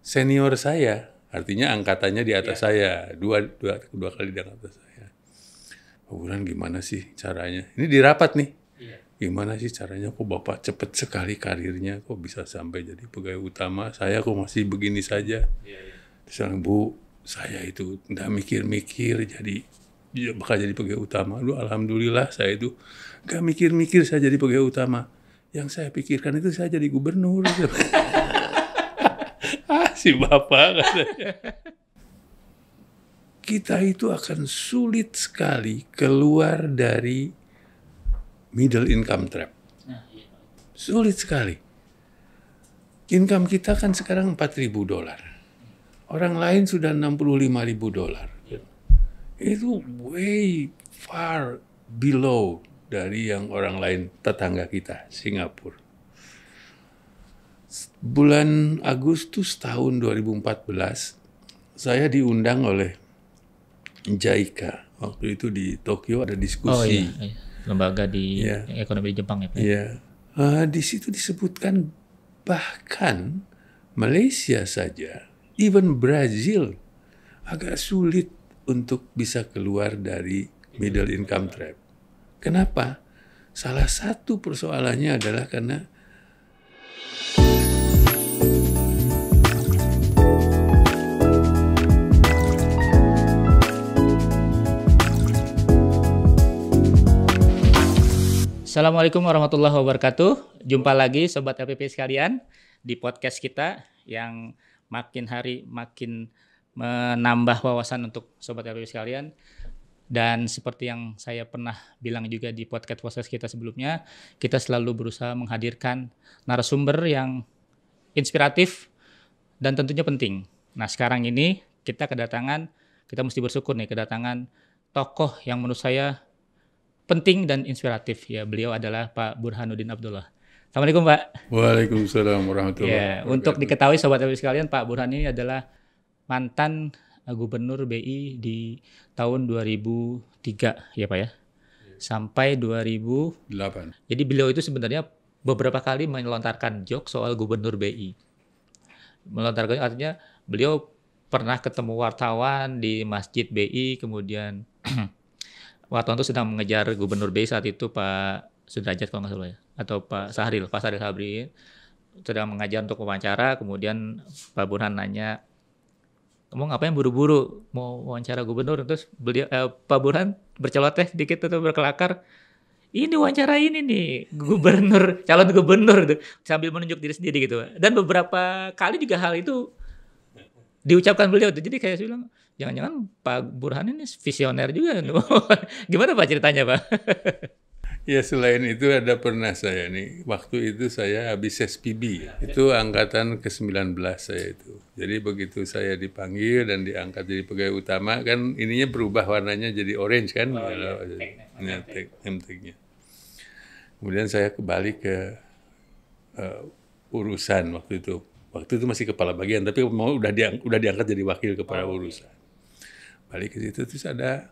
senior saya, artinya angkatannya di atas ya. saya, dua, dua, dua kali di atas saya. Pak oh, bulan gimana sih caranya? Ini dirapat nih. Ya. Gimana sih caranya kok Bapak cepet sekali karirnya, kok bisa sampai jadi pegawai utama, saya kok masih begini saja. Ya, ya. Bu, saya itu nggak mikir-mikir jadi ya bakal jadi pegawai utama. Lu alhamdulillah saya itu nggak mikir-mikir saya jadi pegawai utama. Yang saya pikirkan itu saya jadi gubernur. si bapak Kita itu akan sulit sekali keluar dari middle income trap. Sulit sekali. Income kita kan sekarang 4.000 dolar. Orang lain sudah 65.000 dolar. Itu way far below dari yang orang lain tetangga kita, Singapura bulan Agustus tahun 2014 saya diundang oleh JICA. Waktu itu di Tokyo ada diskusi. Oh iya, iya. lembaga di yeah. ekonomi Jepang ya Pak. Uh, di situ disebutkan bahkan Malaysia saja, even Brazil agak sulit untuk bisa keluar dari middle income trap. Kenapa? Salah satu persoalannya adalah karena Assalamualaikum warahmatullahi wabarakatuh. Jumpa lagi sobat LPP sekalian di podcast kita yang makin hari makin menambah wawasan untuk sobat LPP sekalian. Dan seperti yang saya pernah bilang juga di podcast-podcast kita sebelumnya, kita selalu berusaha menghadirkan narasumber yang inspiratif dan tentunya penting. Nah sekarang ini kita kedatangan, kita mesti bersyukur nih kedatangan tokoh yang menurut saya penting dan inspiratif. Ya, beliau adalah Pak Burhanuddin Abdullah. Assalamualaikum Pak. Waalaikumsalam warahmatullahi ya, wabarakatuh. Untuk diketahui sobat sobat sekalian, Pak Burhan ini adalah mantan eh, Gubernur BI di tahun 2003 ya Pak ya. Sampai 2008. Jadi beliau itu sebenarnya beberapa kali melontarkan joke soal Gubernur BI. Melontarkan artinya beliau pernah ketemu wartawan di Masjid BI kemudian Waktu itu sedang mengejar Gubernur B saat itu Pak Sudrajat kalau nggak salah ya, atau Pak Sahril, Pak Sahril Sabri sedang mengajar untuk wawancara, kemudian Pak Burhan nanya, kamu ngapain buru-buru mau wawancara gubernur terus beliau eh, Pak Burhan berceloteh dikit atau berkelakar ini wawancara ini nih gubernur calon gubernur itu sambil menunjuk diri sendiri gitu dan beberapa kali juga hal itu diucapkan beliau jadi kayak saya bilang Jangan-jangan Pak Burhan ini visioner juga. Gimana Pak ceritanya Pak? ya selain itu ada pernah saya nih. Waktu itu saya habis SPB. itu angkatan ke-19 saya itu. Jadi begitu saya dipanggil dan diangkat jadi pegawai utama kan ininya berubah warnanya jadi orange kan. Oh, iya. kalau iya. nya Kemudian saya kembali ke uh, urusan waktu itu. Waktu itu masih kepala bagian, tapi mau udah diang udah diangkat jadi wakil kepala oh, iya. urusan balik ke situ terus ada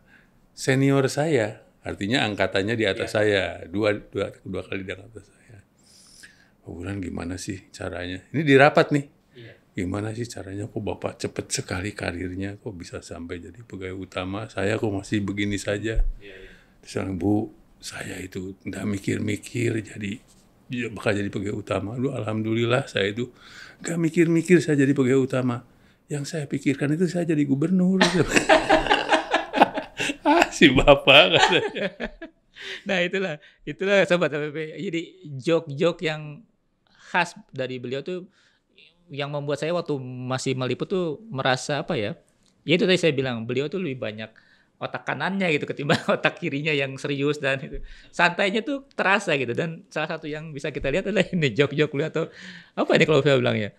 senior saya artinya angkatannya di atas yeah. saya dua dua dua kali di atas saya Pak oh, Bulan gimana sih caranya ini dirapat nih iya. gimana sih caranya kok bapak cepet sekali karirnya kok bisa sampai jadi pegawai utama saya kok masih begini saja yeah, iya. terus bu saya itu nggak mikir-mikir jadi ya, bakal jadi pegawai utama lu alhamdulillah saya itu nggak mikir-mikir saya jadi pegawai utama yang saya pikirkan itu saya jadi gubernur si bapak nah itulah itulah sobat HPP Jadi joke-joke yang khas dari beliau tuh yang membuat saya waktu masih meliput tuh merasa apa ya? Ya itu tadi saya bilang beliau tuh lebih banyak otak kanannya gitu ketimbang otak kirinya yang serius dan itu santainya tuh terasa gitu dan salah satu yang bisa kita lihat adalah ini jok-jok lu atau apa ini kalau saya bilang ya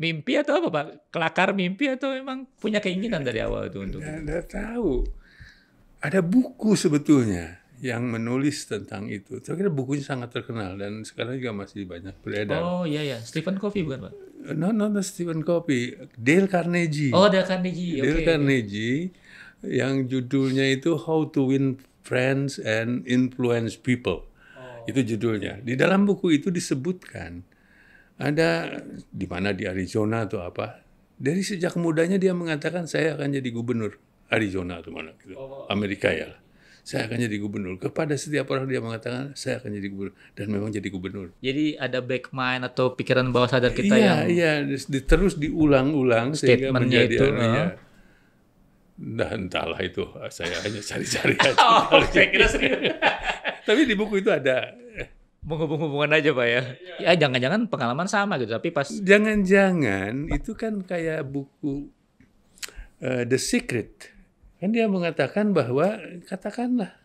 mimpi atau apa pak kelakar mimpi atau memang punya keinginan dari awal itu untuk tahu ada buku sebetulnya yang menulis tentang itu. Tapi bukunya sangat terkenal dan sekarang juga masih banyak beredar. Oh iya iya, Stephen Covey bukan Pak? Uh, no, no, no Stephen Covey, Dale Carnegie. Oh, Dale Carnegie. Dale okay, Carnegie okay. yang judulnya itu How to Win Friends and Influence People. Oh. Itu judulnya. Di dalam buku itu disebutkan ada di mana di Arizona atau apa. Dari sejak mudanya dia mengatakan saya akan jadi gubernur. Arizona atau mana gitu. Oh. Amerika ya. Saya akan jadi gubernur. Kepada setiap orang dia mengatakan saya akan jadi gubernur dan memang jadi gubernur. Jadi ada back mind atau pikiran bawah sadar kita iya, yang Iya, iya, terus diulang-ulang sehingga menjadi itu, artinya, uh nah entahlah itu saya hanya cari-cari aja. oh, saya kira serius. tapi di buku itu ada menghubung-hubungan aja pak ya. Iya. Ya jangan-jangan pengalaman sama gitu tapi pas jangan-jangan itu kan kayak buku uh, The Secret Kan dia mengatakan bahwa katakanlah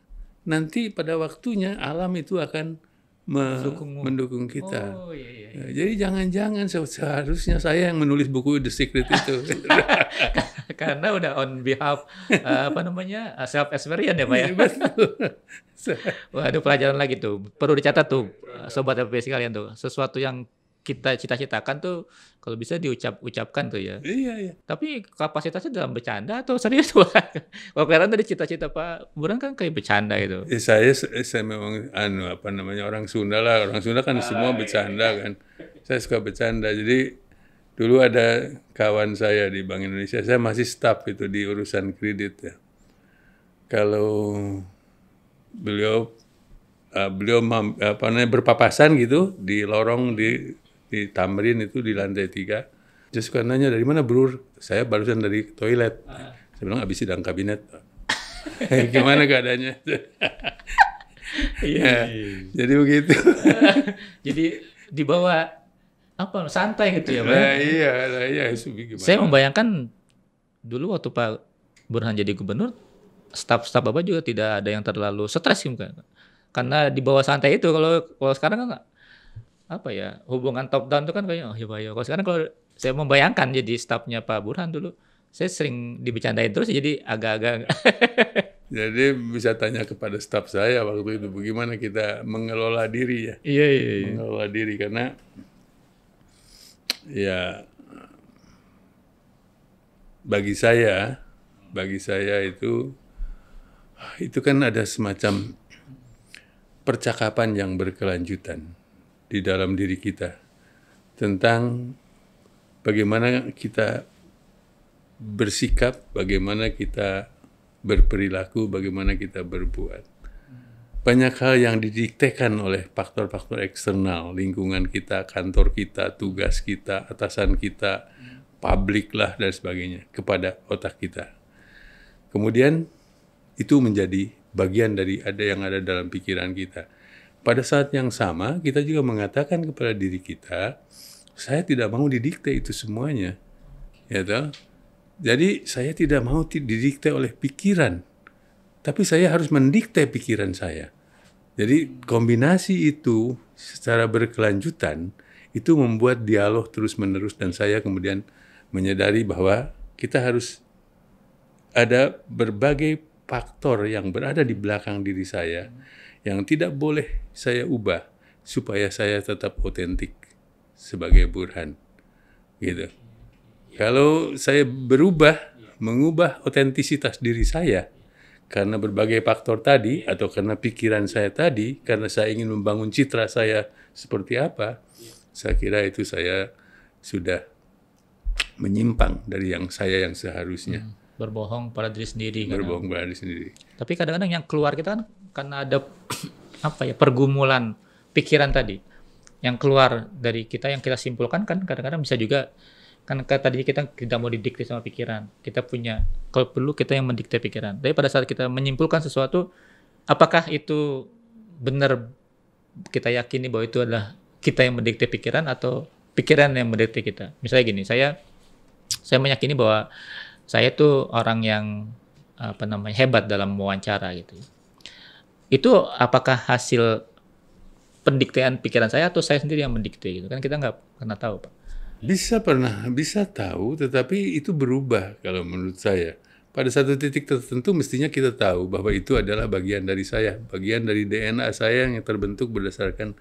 nanti pada waktunya alam itu akan me Sukungmu. mendukung kita. Oh, iya, iya. iya. Nah, jadi jangan-jangan seharusnya saya yang menulis buku The Secret itu. Karena udah on behalf uh, apa namanya eh, self experience ya pak ya. Iya, Waduh pelajaran lagi tuh perlu dicatat tuh eh, sobat FP sekalian tuh sesuatu yang kita cita-citakan tuh kalau bisa diucap ucapkan tuh ya. Iya iya. Tapi kapasitasnya dalam bercanda atau serius pak? Kalau kalian tadi cita-cita Pak Buran kan kayak bercanda gitu? Ya, saya saya memang anu apa namanya orang Sunda lah orang Sunda kan ah, semua iya. bercanda iya. kan. Saya suka bercanda jadi dulu ada kawan saya di Bank Indonesia saya masih staff itu di urusan kredit ya. Kalau beliau uh, beliau apa namanya berpapasan gitu di lorong di di Tamrin itu di lantai tiga. Dia suka nanya dari mana Brur? Saya barusan dari toilet. Saya bilang habis sidang kabinet. Gimana keadaannya? Iya. Ya, iya. Jadi begitu. jadi dibawa apa santai gitu ya, Pak? Ya? Nah, iya, nah, iya. Saya membayangkan dulu waktu Pak Burhan jadi gubernur, staf-staf Bapak juga tidak ada yang terlalu stres kan. Karena dibawa santai itu kalau kalau sekarang kan apa ya hubungan top down itu kan kayak oh ya bayo. Iya. Kalau sekarang kalau saya membayangkan jadi stafnya Pak Burhan dulu, saya sering dibicarain terus jadi agak-agak. jadi bisa tanya kepada staf saya waktu itu bagaimana kita mengelola diri ya. Iya iya. iya. Mengelola diri karena ya bagi saya bagi saya itu itu kan ada semacam percakapan yang berkelanjutan di dalam diri kita tentang bagaimana kita bersikap, bagaimana kita berperilaku, bagaimana kita berbuat. Banyak hal yang didiktekan oleh faktor-faktor eksternal, lingkungan kita, kantor kita, tugas kita, atasan kita, publik lah dan sebagainya kepada otak kita. Kemudian itu menjadi bagian dari ada yang ada dalam pikiran kita pada saat yang sama, kita juga mengatakan kepada diri kita, saya tidak mau didikte itu semuanya. Ya toh? Jadi saya tidak mau didikte oleh pikiran, tapi saya harus mendikte pikiran saya. Jadi kombinasi itu secara berkelanjutan itu membuat dialog terus-menerus dan saya kemudian menyadari bahwa kita harus ada berbagai faktor yang berada di belakang diri saya. Hmm yang tidak boleh saya ubah supaya saya tetap otentik sebagai burhan. Gitu. Kalau saya berubah, mengubah otentisitas diri saya karena berbagai faktor tadi atau karena pikiran saya tadi, karena saya ingin membangun citra saya seperti apa, saya kira itu saya sudah menyimpang dari yang saya yang seharusnya. Hmm, berbohong pada diri sendiri. Kan ya? Berbohong pada diri sendiri. Tapi kadang-kadang yang keluar kita kan karena ada apa ya pergumulan pikiran tadi yang keluar dari kita yang kita simpulkan kan kadang-kadang bisa juga kan tadi kita tidak mau didikte sama pikiran kita punya kalau perlu kita yang mendikte pikiran tapi pada saat kita menyimpulkan sesuatu apakah itu benar kita yakini bahwa itu adalah kita yang mendikte pikiran atau pikiran yang mendikte kita misalnya gini saya saya meyakini bahwa saya tuh orang yang apa namanya hebat dalam wawancara gitu ya. Itu apakah hasil pendiktean pikiran saya atau saya sendiri yang mendikte gitu kan kita nggak pernah tahu pak bisa pernah bisa tahu tetapi itu berubah kalau menurut saya pada satu titik tertentu mestinya kita tahu bahwa itu adalah bagian dari saya bagian dari DNA saya yang terbentuk berdasarkan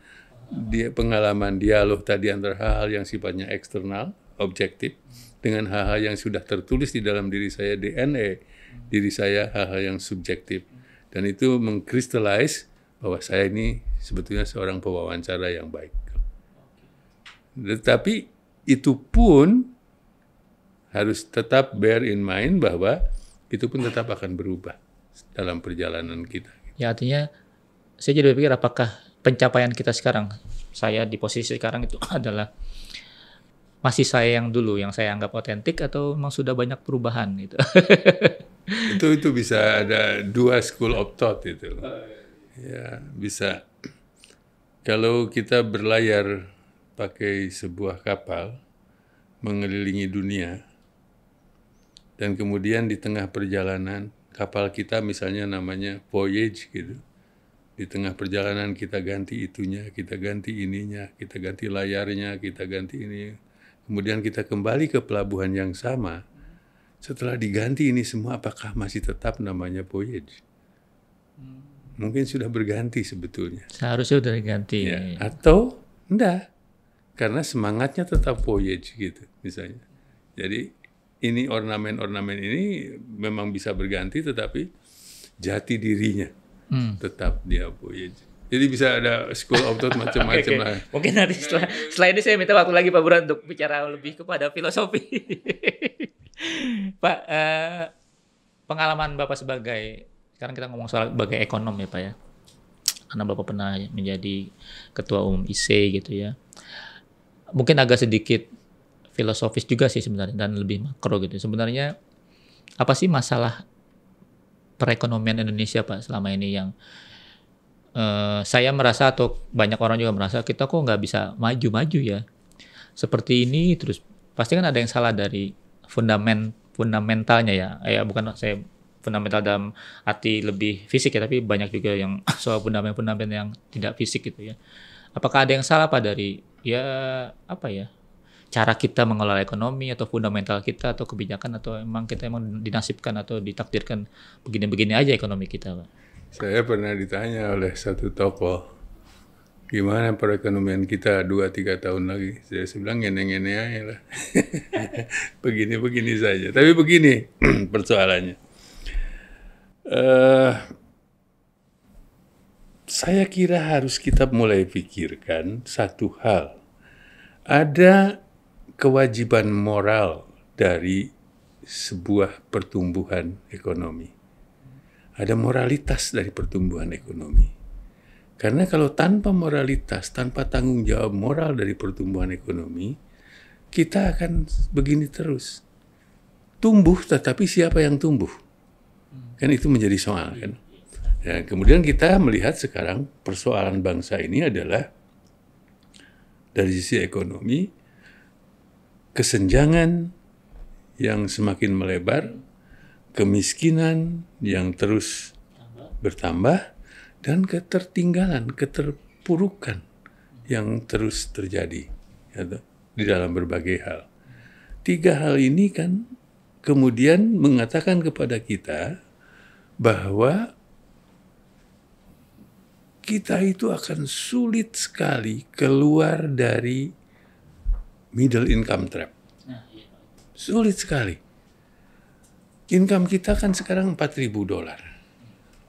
dia pengalaman dialog tadi antara hal-hal yang sifatnya eksternal objektif dengan hal-hal yang sudah tertulis di dalam diri saya DNA diri saya hal-hal yang subjektif dan itu mengkristalize bahwa saya ini sebetulnya seorang pewawancara yang baik. Tetapi itu pun harus tetap bear in mind bahwa itu pun tetap akan berubah dalam perjalanan kita. Ya artinya saya jadi berpikir apakah pencapaian kita sekarang, saya di posisi sekarang itu adalah masih saya yang dulu yang saya anggap otentik atau memang sudah banyak perubahan gitu. itu itu bisa ada dua school of thought itu. Oh, iya. Ya, bisa kalau kita berlayar pakai sebuah kapal mengelilingi dunia dan kemudian di tengah perjalanan kapal kita misalnya namanya voyage gitu. Di tengah perjalanan kita ganti itunya, kita ganti ininya, kita ganti layarnya, kita ganti ini. Kemudian kita kembali ke pelabuhan yang sama setelah diganti ini semua apakah masih tetap namanya voyage? Hmm. Mungkin sudah berganti sebetulnya. Seharusnya sudah diganti. Ya. Atau enggak. Karena semangatnya tetap voyage gitu misalnya. Jadi ini ornamen-ornamen ini memang bisa berganti tetapi jati dirinya hmm. tetap dia voyage. Jadi bisa ada school of thought macam-macam okay, okay. lah. Mungkin nanti setelah, setelah ini saya minta waktu lagi Pak Buran untuk bicara lebih kepada filosofi. Pak, eh, pengalaman Bapak sebagai sekarang kita ngomong soal sebagai ekonom ya Pak ya. Karena Bapak pernah menjadi ketua umum IC gitu ya. Mungkin agak sedikit filosofis juga sih sebenarnya dan lebih makro gitu. Sebenarnya apa sih masalah perekonomian Indonesia Pak selama ini yang Uh, saya merasa atau banyak orang juga merasa kita kok nggak bisa maju-maju ya seperti ini terus pasti kan ada yang salah dari fundament fundamentalnya ya eh, ya bukan saya fundamental dalam arti lebih fisik ya tapi banyak juga yang soal fundament-fundament yang tidak fisik gitu ya apakah ada yang salah pak dari ya apa ya cara kita mengelola ekonomi atau fundamental kita atau kebijakan atau emang kita emang dinasibkan atau ditakdirkan begini-begini aja ekonomi kita pak saya pernah ditanya oleh satu tokoh gimana perekonomian kita dua tiga tahun lagi. Saya, saya bilang ngene aja lah. Begini-begini saja. Tapi begini persoalannya. Uh, saya kira harus kita mulai pikirkan satu hal. Ada kewajiban moral dari sebuah pertumbuhan ekonomi. Ada moralitas dari pertumbuhan ekonomi karena kalau tanpa moralitas, tanpa tanggung jawab moral dari pertumbuhan ekonomi, kita akan begini terus. Tumbuh, tetapi siapa yang tumbuh? Kan itu menjadi soal kan. Ya, kemudian kita melihat sekarang persoalan bangsa ini adalah dari sisi ekonomi kesenjangan yang semakin melebar, kemiskinan yang terus bertambah, dan ketertinggalan, keterpurukan yang terus terjadi ya, di dalam berbagai hal. Tiga hal ini kan kemudian mengatakan kepada kita bahwa kita itu akan sulit sekali keluar dari middle income trap. Nah, iya. Sulit sekali. Income kita kan sekarang 4.000 dolar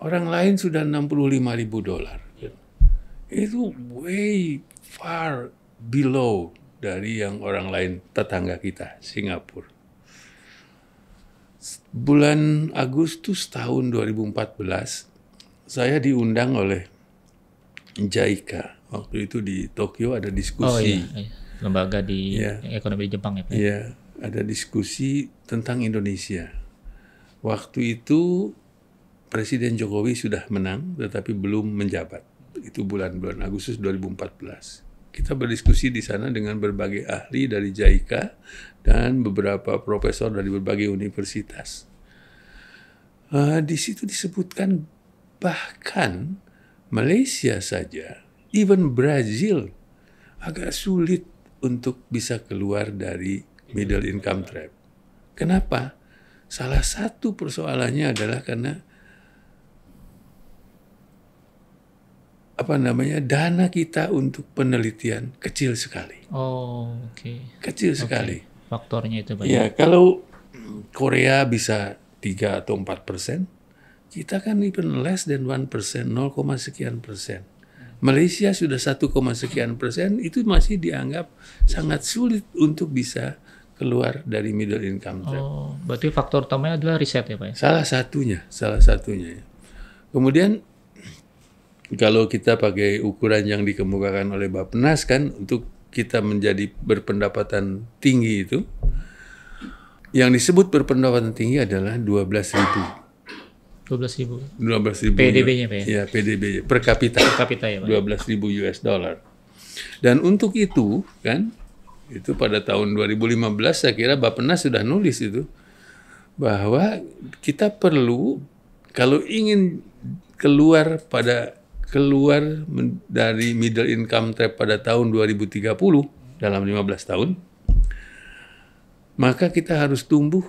Orang lain sudah 65 ribu dolar. Itu way far below dari yang orang lain tetangga kita, Singapura. Bulan Agustus tahun 2014, saya diundang oleh JICA. Waktu itu di Tokyo ada diskusi. Oh iya, iya. lembaga di ya. ekonomi Jepang ya. Iya, ada diskusi tentang Indonesia. Waktu itu Presiden Jokowi sudah menang tetapi belum menjabat. Itu bulan-bulan Agustus 2014 kita berdiskusi di sana dengan berbagai ahli dari JICA dan beberapa profesor dari berbagai universitas. Uh, di situ disebutkan bahkan Malaysia saja, even Brazil agak sulit untuk bisa keluar dari middle income trap. Kenapa? Salah satu persoalannya adalah karena apa namanya dana kita untuk penelitian kecil sekali. Oh, oke. Okay. Kecil okay. sekali. Faktornya itu banyak. Ya, kalau Korea bisa 3 atau 4 persen, kita kan even less than 1 persen, 0, sekian persen. Malaysia sudah 1, sekian persen, itu masih dianggap sangat sulit untuk bisa keluar dari middle income trap. Oh, berarti faktor utamanya adalah riset ya Pak? Ya? Salah satunya, salah satunya. Kemudian kalau kita pakai ukuran yang dikemukakan oleh Bapenas kan untuk kita menjadi berpendapatan tinggi itu yang disebut berpendapatan tinggi adalah 12 ribu. 12 ribu. 12 ribu. PDB-nya Pak ya? Iya, PDB per kapita. Per kapita ya Pak. 12 ribu US dollar. Dan untuk itu kan itu pada tahun 2015 saya kira Bapenas sudah nulis itu bahwa kita perlu kalau ingin keluar pada keluar dari middle income trap pada tahun 2030 dalam 15 tahun, maka kita harus tumbuh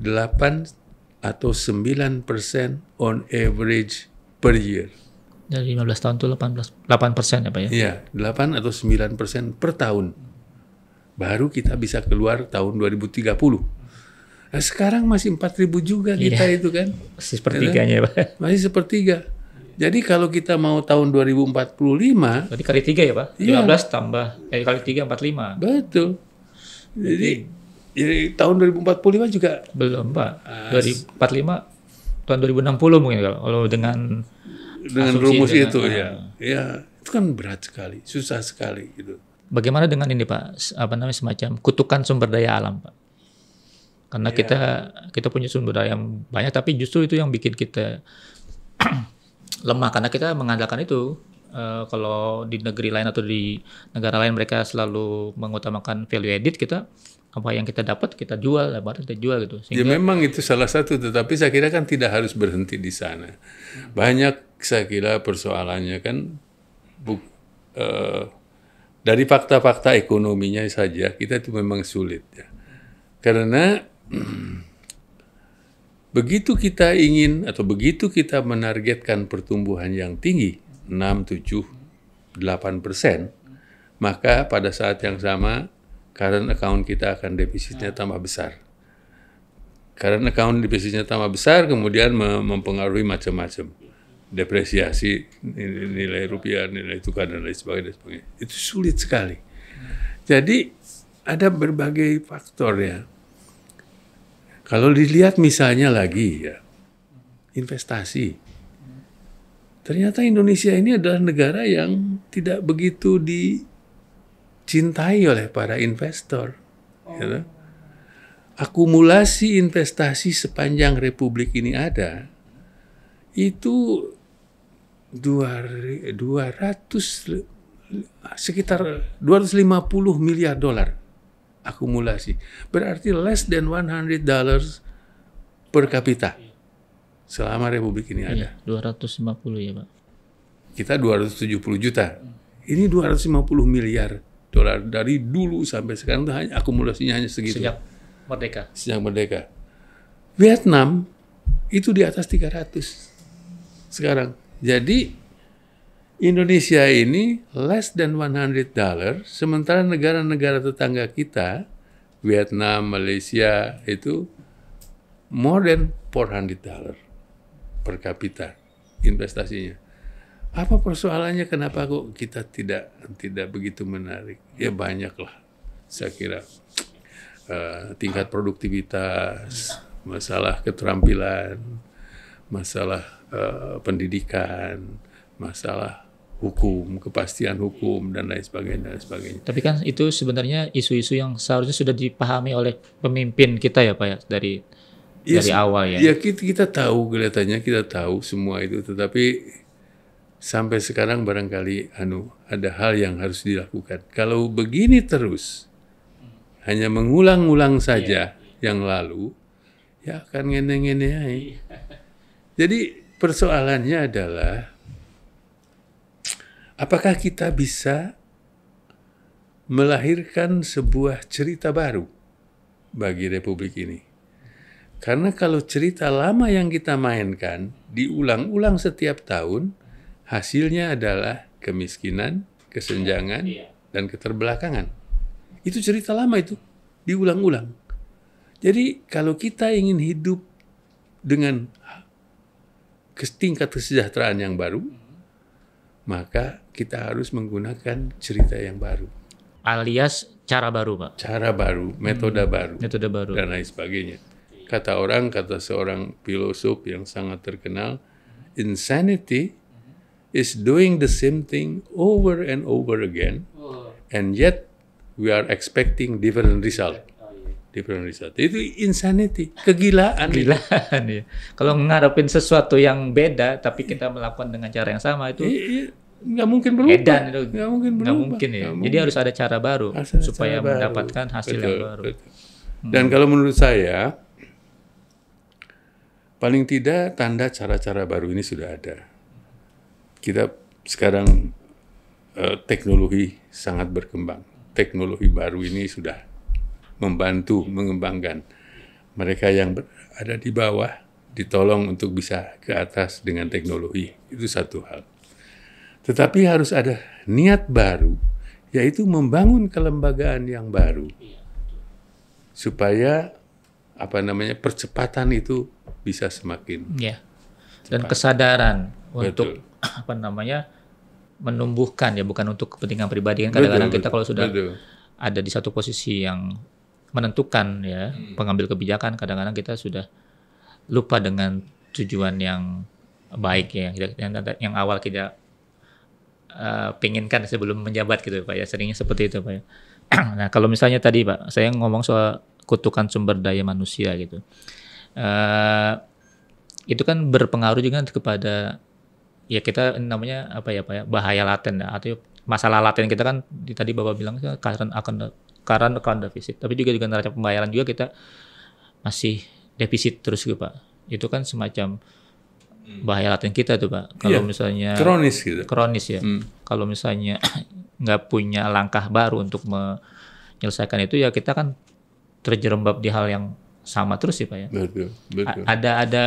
8 atau 9 persen on average per year. Dari 15 tahun itu 18, 8 persen ya Pak ya? Iya, 8 atau 9 persen per tahun. Baru kita bisa keluar tahun 2030. Nah, sekarang masih 4.000 juga kita iya, itu kan. Masih sepertiganya ya, kan? Pak. Masih sepertiga jadi kalau kita mau tahun 2045, berarti kali tiga ya pak? Iya. 15 tambah eh kali tiga 45. Betul. Jadi jadi tahun 2045 juga belum pak. As ah, 2045 tahun 2060 mungkin kalau dengan dengan rumus dengan, itu ah. ya. Ya itu kan berat sekali, susah sekali gitu. Bagaimana dengan ini pak? Apa namanya semacam kutukan sumber daya alam pak? Karena ya. kita kita punya sumber daya yang banyak, tapi justru itu yang bikin kita lemah karena kita mengandalkan itu. Uh, kalau di negeri lain atau di negara lain mereka selalu mengutamakan value edit kita apa yang kita dapat kita jual lebar kita jual gitu ya, Sehingga, ya memang itu salah satu tetapi saya kira kan tidak harus berhenti di sana banyak saya kira persoalannya kan bu, uh, dari fakta-fakta ekonominya saja kita itu memang sulit ya karena Begitu kita ingin atau begitu kita menargetkan pertumbuhan yang tinggi, 6, 7, 8 persen, maka pada saat yang sama current account kita akan defisitnya ya. tambah besar. Current account defisitnya tambah besar kemudian mempengaruhi macam-macam. Depresiasi nilai rupiah, nilai tukar dan lain sebagainya, sebagainya. Itu sulit sekali. Hmm. Jadi ada berbagai faktor ya. Kalau dilihat misalnya lagi ya, investasi. Ternyata Indonesia ini adalah negara yang tidak begitu dicintai oleh para investor. Oh. You ya kan? Akumulasi investasi sepanjang Republik ini ada, itu dua ratus sekitar 250 miliar dolar akumulasi. Berarti less than 100 dollars per kapita selama republik ini ada. Iya, 250 ya Pak. Kita 270 juta. Ini 250 miliar dolar dari dulu sampai sekarang itu hanya akumulasinya hanya segitu. Sejak merdeka. Sejak merdeka. Vietnam itu di atas 300 sekarang. Jadi Indonesia ini less than 100 dollar, sementara negara-negara tetangga kita, Vietnam, Malaysia itu more than 400 dollar per kapita investasinya. Apa persoalannya kenapa kok kita tidak tidak begitu menarik? Ya banyaklah saya kira uh, tingkat produktivitas, masalah keterampilan, masalah uh, pendidikan, masalah hukum, kepastian hukum dan lain sebagainya dan lain sebagainya. Tapi kan itu sebenarnya isu-isu yang seharusnya sudah dipahami oleh pemimpin kita ya Pak ya dari ya, dari awal ya. Ya kita, kita tahu kelihatannya kita tahu semua itu tetapi sampai sekarang barangkali anu ada hal yang harus dilakukan. Kalau begini terus hanya mengulang-ulang saja ya. yang lalu ya akan ngene-ngene Jadi persoalannya adalah Apakah kita bisa melahirkan sebuah cerita baru bagi republik ini? Karena kalau cerita lama yang kita mainkan diulang-ulang setiap tahun, hasilnya adalah kemiskinan, kesenjangan, iya. dan keterbelakangan. Itu cerita lama itu, diulang-ulang. Jadi kalau kita ingin hidup dengan tingkat kesejahteraan yang baru, maka kita harus menggunakan cerita yang baru. Alias cara baru, Pak. Cara baru, metode hmm. baru. Metode baru. Dan lain sebagainya. Kata orang, kata seorang filosof yang sangat terkenal, insanity is doing the same thing over and over again and yet we are expecting different result different result. Itu insanity, kegilaan. Kegilaan ya. Kalau ngarepin sesuatu yang beda tapi kita iya. melakukan dengan cara yang sama itu iya, iya nggak mungkin berubah. Edan nggak mungkin berubah. Nggak mungkin ya. Nggak mungkin. Jadi harus ada cara baru harus supaya cara mendapatkan baru. hasil betul, yang baru. Betul. Hmm. Dan kalau menurut saya paling tidak tanda cara-cara baru ini sudah ada. Kita sekarang eh, teknologi sangat berkembang. Teknologi baru ini sudah membantu mengembangkan mereka yang ada di bawah ditolong untuk bisa ke atas dengan teknologi. Itu satu hal. Tetapi harus ada niat baru, yaitu membangun kelembagaan yang baru. Iya, Supaya apa namanya percepatan itu bisa semakin ya. dan cepat. kesadaran Betul. untuk apa namanya menumbuhkan ya bukan untuk kepentingan pribadi kan kadang-kadang kita kalau sudah betul. ada di satu posisi yang menentukan ya hmm. pengambil kebijakan kadang-kadang kita sudah lupa dengan tujuan yang baik ya yang, yang awal kita Eh, pinginkan sebelum menjabat gitu Pak ya seringnya seperti itu Pak ya. nah kalau misalnya tadi Pak saya ngomong soal kutukan sumber daya manusia gitu uh, itu kan berpengaruh juga kepada ya kita namanya apa ya Pak ya bahaya laten ya, atau masalah laten kita kan tadi Bapak bilang karena akan karena account defisit tapi juga dengan neraca pembayaran juga kita masih defisit terus gitu Pak itu kan semacam Hmm. bahaya laten kita tuh pak kalau yeah. misalnya kronis gitu kronis ya hmm. kalau misalnya nggak punya langkah baru untuk menyelesaikan itu ya kita kan terjerembab di hal yang sama terus sih ya, pak ya betul, betul. ada ada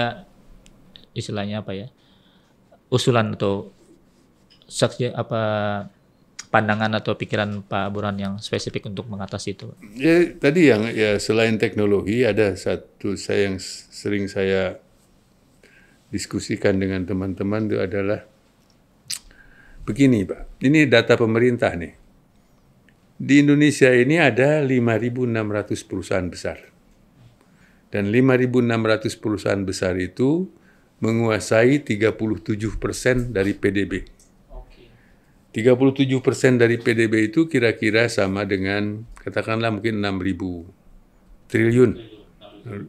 istilahnya apa ya usulan atau saksi apa pandangan atau pikiran Pak Burhan yang spesifik untuk mengatasi itu? Ya, tadi yang ya selain teknologi ada satu saya yang sering saya diskusikan dengan teman-teman itu adalah begini Pak, ini data pemerintah nih. Di Indonesia ini ada 5.600 perusahaan besar. Dan 5.600 perusahaan besar itu menguasai 37 persen dari PDB. 37 persen dari PDB itu kira-kira sama dengan katakanlah mungkin 6.000 triliun.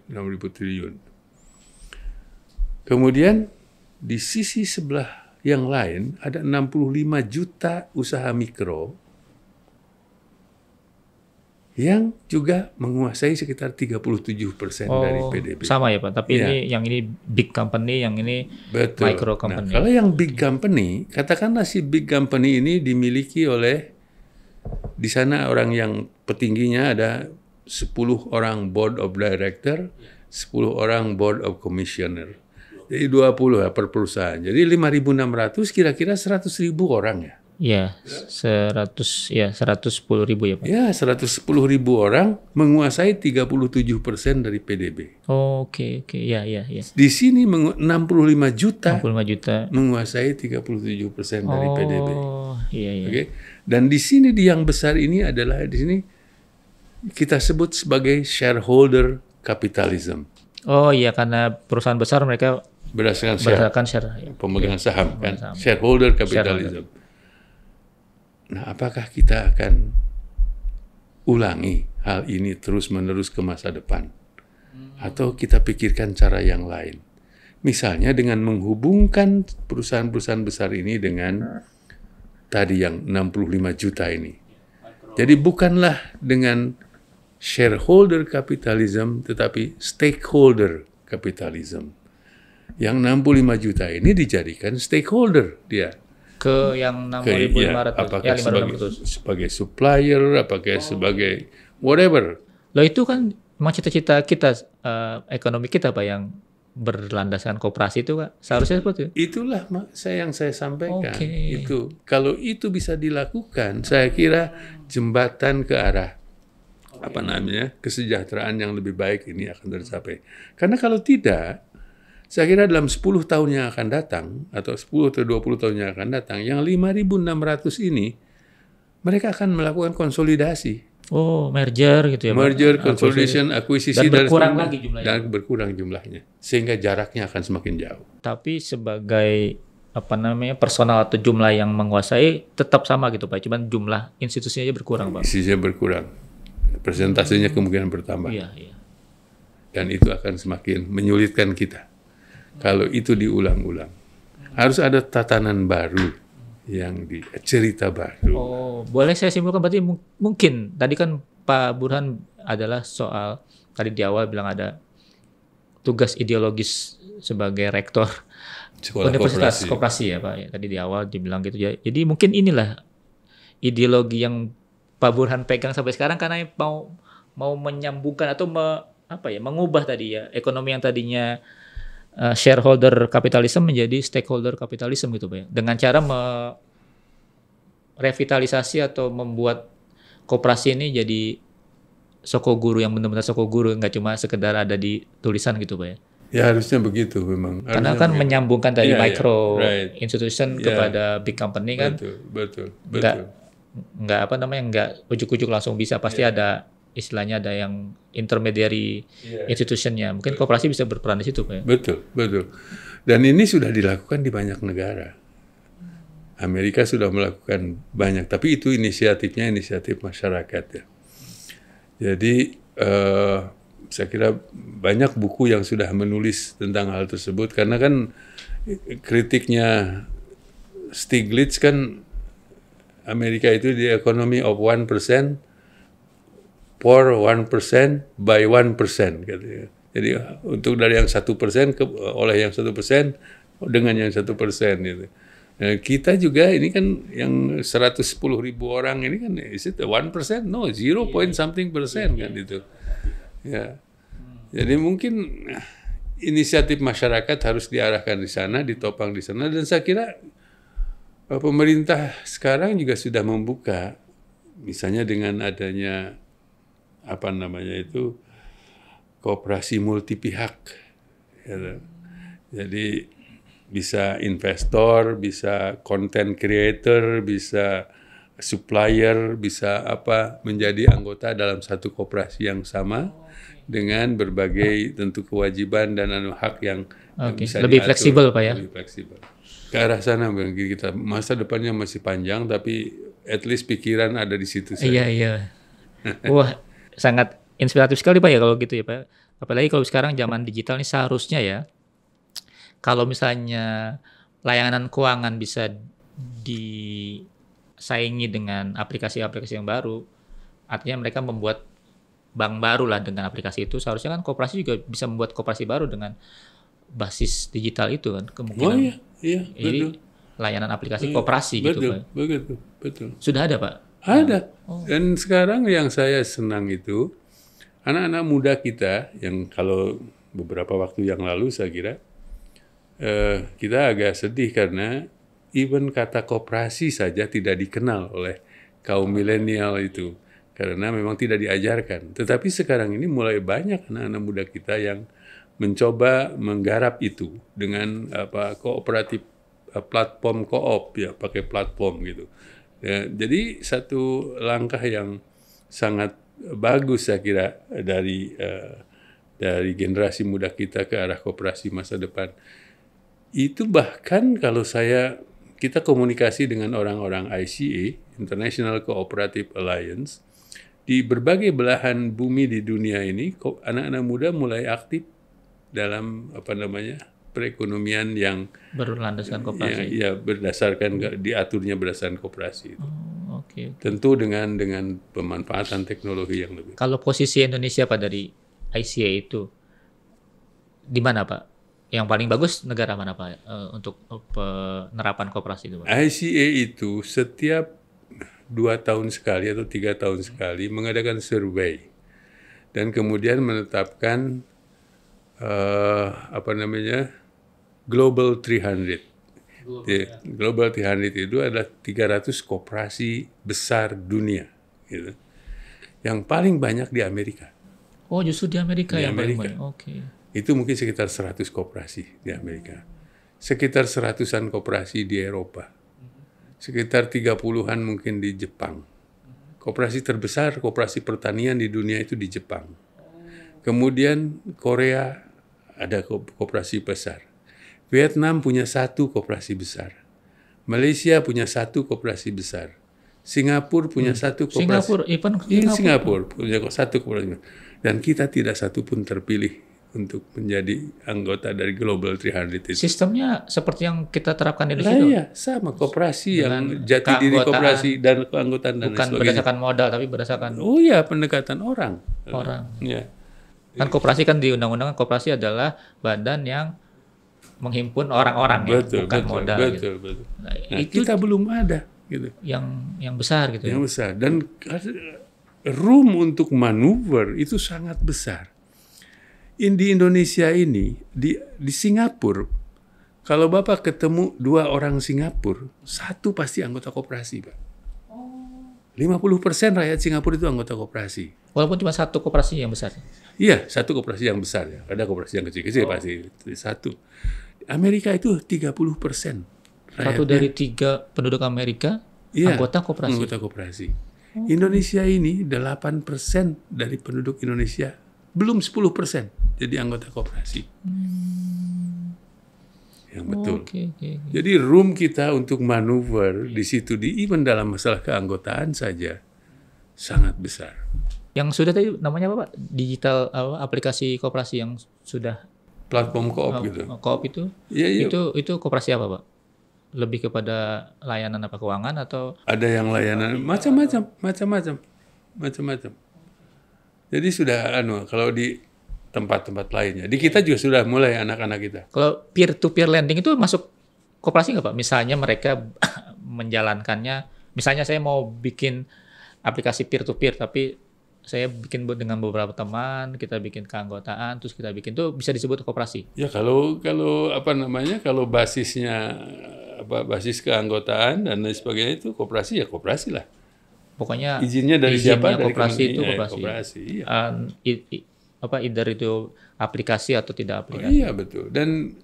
6.000 triliun. Kemudian di sisi sebelah yang lain ada 65 juta usaha mikro yang juga menguasai sekitar 37 persen oh, dari PDB. Sama ya Pak, tapi ya. ini yang ini big company, yang ini Betul. micro nah, company. Nah, kalau yang big company, katakanlah si big company ini dimiliki oleh di sana orang yang petingginya ada 10 orang board of director, 10 orang board of commissioner. Jadi 20 ya per perusahaan. Jadi 5.600 kira-kira seratus ribu orang ya. Iya, ya, 100 ya 110 ribu ya Pak. Ya, 110 ribu orang menguasai 37 persen dari PDB. Oke, oh, oke, okay, okay. ya, ya, ya. Di sini 65 juta, 65 juta menguasai 37 persen dari oh, PDB. Oh, iya, iya, Oke, okay? dan di sini di yang besar ini adalah di sini kita sebut sebagai shareholder capitalism. Oh iya, karena perusahaan besar mereka berdasarkan share, berdasarkan share ya. kan? pemegang saham pemegang kan saham. shareholder capitalism. Shareholder. Nah, apakah kita akan ulangi hal ini terus-menerus ke masa depan? Hmm. Atau kita pikirkan cara yang lain? Misalnya dengan menghubungkan perusahaan-perusahaan besar ini dengan tadi yang 65 juta ini. Jadi bukanlah dengan shareholder capitalism tetapi stakeholder capitalism yang 65 juta ini dijadikan stakeholder dia ke yang 6500 ya, apakah ya, sebagai sebagai supplier apakah oh. sebagai whatever Lo itu kan memang cita-cita kita uh, ekonomi kita pak yang berlandaskan kooperasi itu kak seharusnya seperti itu itulah saya yang saya sampaikan okay. itu kalau itu bisa dilakukan saya kira jembatan ke arah apa namanya kesejahteraan yang lebih baik ini akan tercapai karena kalau tidak saya kira dalam 10 tahun yang akan datang, atau 10 atau 20 tahun yang akan datang, yang 5.600 ini, mereka akan melakukan konsolidasi. Oh, merger gitu ya? Merger, consolidation, akuisisi. Dan berkurang dan lagi jumlahnya. Dan berkurang jumlahnya. Sehingga jaraknya akan semakin jauh. Tapi sebagai apa namanya personal atau jumlah yang menguasai tetap sama gitu Pak. Cuman jumlah institusinya aja berkurang Pak. Institusinya berkurang. presentasinya kemungkinan bertambah. Iya, iya. Dan itu akan semakin menyulitkan kita kalau itu diulang-ulang. Harus ada tatanan baru yang di cerita baru. Oh, boleh saya simpulkan berarti mungkin tadi kan Pak Burhan adalah soal tadi di awal bilang ada tugas ideologis sebagai rektor Sekolah Universitas Koperasi ya Pak. Ya, tadi di awal dibilang gitu ya. Jadi mungkin inilah ideologi yang Pak Burhan pegang sampai sekarang karena mau mau menyambungkan atau me, apa ya mengubah tadi ya ekonomi yang tadinya uh, shareholder kapitalisme menjadi stakeholder kapitalisme gitu Pak ya. Dengan cara merevitalisasi atau membuat koperasi ini jadi soko guru yang benar-benar soko guru nggak cuma sekedar ada di tulisan gitu Pak ya. Ya harusnya begitu memang. Karena kan begitu. menyambungkan dari yeah, ya, micro yeah, right. institution yeah. kepada big company kan. Betul, betul, betul. Nggak, nggak apa namanya nggak ujuk-ujuk langsung bisa pasti yeah. ada istilahnya ada yang intermediary yeah. institutionnya. Mungkin kooperasi bisa berperan di situ, Pak. Ya? Betul, betul. Dan ini sudah dilakukan di banyak negara. Amerika sudah melakukan banyak, tapi itu inisiatifnya inisiatif masyarakat ya. Jadi uh, saya kira banyak buku yang sudah menulis tentang hal tersebut karena kan kritiknya Stiglitz kan Amerika itu di ekonomi of one percent for 1% by 1% katanya. Jadi untuk dari yang satu persen ke oleh yang satu persen dengan yang satu persen gitu. Nah, kita juga ini kan yang 110 ribu orang ini kan is it one persen? No, zero iya. point something persen kan iya. itu. Ya, jadi mungkin inisiatif masyarakat harus diarahkan di sana, ditopang di sana. Dan saya kira eh, pemerintah sekarang juga sudah membuka, misalnya dengan adanya apa namanya itu kooperasi multi pihak. Gitu. Jadi bisa investor, bisa content creator, bisa supplier, bisa apa menjadi anggota dalam satu kooperasi yang sama oh, dengan berbagai tentu kewajiban dan anu hak yang, okay. bisa lebih fleksibel pak ya lebih fleksibel ke arah sana bang kita masa depannya masih panjang tapi at least pikiran ada di situ saja. iya iya wah sangat inspiratif sekali Pak ya kalau gitu ya Pak. Apalagi kalau sekarang zaman digital ini seharusnya ya kalau misalnya layanan keuangan bisa disaingi dengan aplikasi-aplikasi yang baru, artinya mereka membuat bank baru lah dengan aplikasi itu. Seharusnya kan koperasi juga bisa membuat koperasi baru dengan basis digital itu kan kemungkinan. Oh iya, iya, Jadi betul. layanan aplikasi hmm. kooperasi koperasi gitu, betul, gitu Pak. Betul, betul. Sudah ada Pak ada. Oh. Dan sekarang yang saya senang itu anak-anak muda kita yang kalau beberapa waktu yang lalu saya kira eh, kita agak sedih karena even kata koperasi saja tidak dikenal oleh kaum milenial itu karena memang tidak diajarkan. Tetapi sekarang ini mulai banyak anak-anak muda kita yang mencoba menggarap itu dengan apa kooperatif eh, platform koop ya pakai platform gitu Ya, jadi satu langkah yang sangat bagus saya kira dari uh, dari generasi muda kita ke arah kooperasi masa depan. Itu bahkan kalau saya kita komunikasi dengan orang-orang ICA, International Cooperative Alliance, di berbagai belahan bumi di dunia ini anak-anak muda mulai aktif dalam apa namanya perekonomian yang berlandaskan ya, koperasi. Ya, ya berdasarkan diaturnya berdasarkan koperasi. Itu. Oh, okay, okay. Tentu dengan dengan pemanfaatan teknologi yang lebih. Kalau posisi Indonesia pak dari ICA itu di mana pak? Yang paling bagus negara mana pak eh, untuk eh, penerapan koperasi itu? Pak? ICA itu setiap dua tahun sekali atau tiga tahun sekali mengadakan survei dan kemudian menetapkan uh, apa namanya Global 300. Global, ya. Global 300 itu adalah 300 koperasi besar dunia. Gitu. Yang paling banyak di Amerika. Oh justru di Amerika di ya? Amerika. Oke. Okay. Itu mungkin sekitar 100 koperasi di Amerika. Sekitar seratusan koperasi di Eropa. Sekitar 30-an mungkin di Jepang. Koperasi terbesar, koperasi pertanian di dunia itu di Jepang. Kemudian Korea ada koperasi besar Vietnam punya satu koperasi besar. Malaysia punya satu koperasi besar. Singapura punya hmm. satu koperasi. Singapura, even Singapura. Singapura punya satu koperasi besar. Dan kita tidak satu pun terpilih untuk menjadi anggota dari Global 300 itu. Sistemnya seperti yang kita terapkan di Indonesia? Nah, iya, sama koperasi Dengan yang jati diri koperasi dan keanggotaan dan Bukan sebagainya. berdasarkan modal, tapi berdasarkan... Oh iya, pendekatan orang. Orang. Iya. Kan koperasi kan di undang-undang koperasi adalah badan yang menghimpun orang-orang ya, betul, bukan betul, modal. Betul, gitu. betul. Nah, nah, itu kita belum ada gitu. Yang yang besar gitu. Yang ya. besar dan room untuk manuver itu sangat besar. In di Indonesia ini di di Singapura kalau Bapak ketemu dua orang Singapura, satu pasti anggota koperasi, Pak. 50% rakyat Singapura itu anggota koperasi. Walaupun cuma satu koperasi yang besar. Iya, satu koperasi yang besar ya. Ada koperasi yang kecil-kecil oh. pasti satu. Amerika itu 30% rakyatnya. Satu dari tiga penduduk Amerika iya, anggota koperasi. Anggota koperasi. Oh. Indonesia ini 8% dari penduduk Indonesia belum 10% jadi anggota koperasi. Hmm yang betul. Okay, oh, okay, okay. Jadi room kita untuk manuver di situ di even dalam masalah keanggotaan saja sangat besar. Yang sudah tadi namanya apa Pak? Digital apa, aplikasi kooperasi yang sudah platform koop oh, gitu. Oh, koop itu? Ya, ya. Itu itu kooperasi apa Pak? Lebih kepada layanan apa keuangan atau ada yang layanan macam-macam, macam-macam, macam-macam. Jadi sudah anu kalau di tempat-tempat lainnya. Di kita juga sudah mulai anak-anak kita. Kalau peer to peer lending itu masuk koperasi nggak pak? Misalnya mereka menjalankannya, misalnya saya mau bikin aplikasi peer to peer tapi saya bikin dengan beberapa teman, kita bikin keanggotaan, terus kita bikin itu bisa disebut koperasi. Ya kalau kalau apa namanya kalau basisnya apa basis keanggotaan dan lain sebagainya itu koperasi ya koperasi lah. Pokoknya izinnya dari izinnya siapa? Koperasi dari itu eh, koperasi. Ya, koperasi iya apa either itu aplikasi atau tidak oh, aplikasi. Oh, iya betul. Dan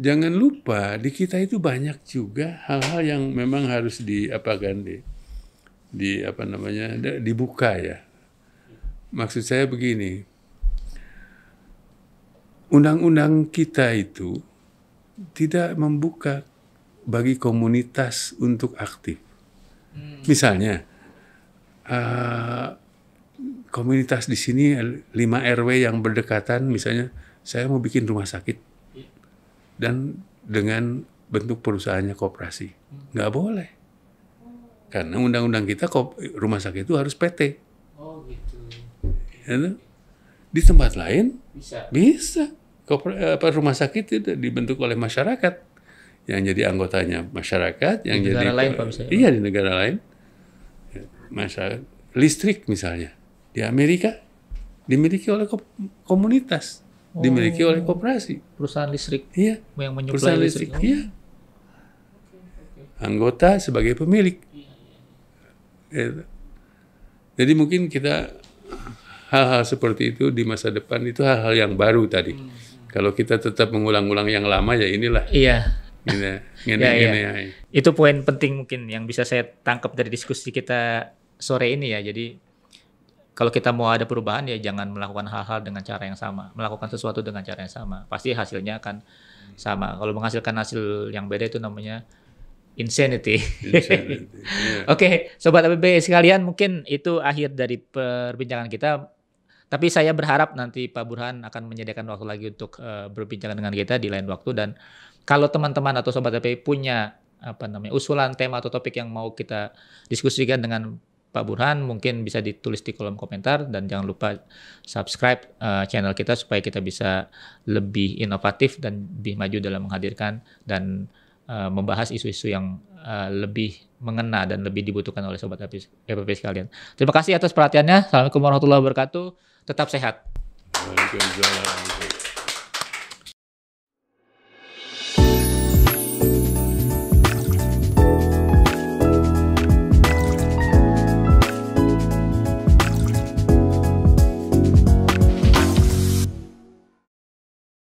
jangan lupa di kita itu banyak juga hal-hal yang memang harus di apa kan di di apa namanya dibuka ya. Maksud saya begini. Undang-undang kita itu tidak membuka bagi komunitas untuk aktif. Hmm. Misalnya uh, komunitas di sini 5 RW yang berdekatan misalnya saya mau bikin rumah sakit iya. dan dengan bentuk perusahaannya kooperasi hmm. Nggak boleh. Karena undang-undang kita rumah sakit itu harus PT. Oh gitu. Ya, di tempat lain bisa. Bisa. rumah sakit itu dibentuk oleh masyarakat yang jadi anggotanya masyarakat yang di negara jadi lain, Pak, iya di negara lain ya, masyarakat listrik misalnya di Amerika dimiliki oleh komunitas, oh. dimiliki oleh oh. koperasi. Perusahaan listrik. Iya. Yang menyuplai Perusahaan listrik. listrik. Oh. Iya. Anggota sebagai pemilik. Iya, iya, iya. Gitu. Jadi mungkin kita hal-hal seperti itu di masa depan itu hal-hal yang baru tadi. Hmm. Kalau kita tetap mengulang-ulang yang lama ya inilah. Iya. Gini, gini, ya, ya. gini, ya. Ya. Itu poin penting mungkin yang bisa saya tangkap dari diskusi kita sore ini ya. Jadi kalau kita mau ada perubahan ya jangan melakukan hal-hal dengan cara yang sama, melakukan sesuatu dengan cara yang sama, pasti hasilnya akan sama. Kalau menghasilkan hasil yang beda itu namanya insanity. insanity. yeah. Oke, okay, sobat ABB sekalian, mungkin itu akhir dari perbincangan kita. Tapi saya berharap nanti Pak Burhan akan menyediakan waktu lagi untuk uh, berbincang dengan kita di lain waktu dan kalau teman-teman atau sobat ABB punya apa namanya usulan tema atau topik yang mau kita diskusikan dengan Pak Burhan mungkin bisa ditulis di kolom komentar dan jangan lupa subscribe uh, channel kita supaya kita bisa lebih inovatif dan lebih maju dalam menghadirkan dan uh, membahas isu-isu yang uh, lebih mengena dan lebih dibutuhkan oleh sobat EPP sekalian. Terima kasih atas perhatiannya. Assalamualaikum warahmatullahi wabarakatuh. Tetap sehat. Waalaikumsalam.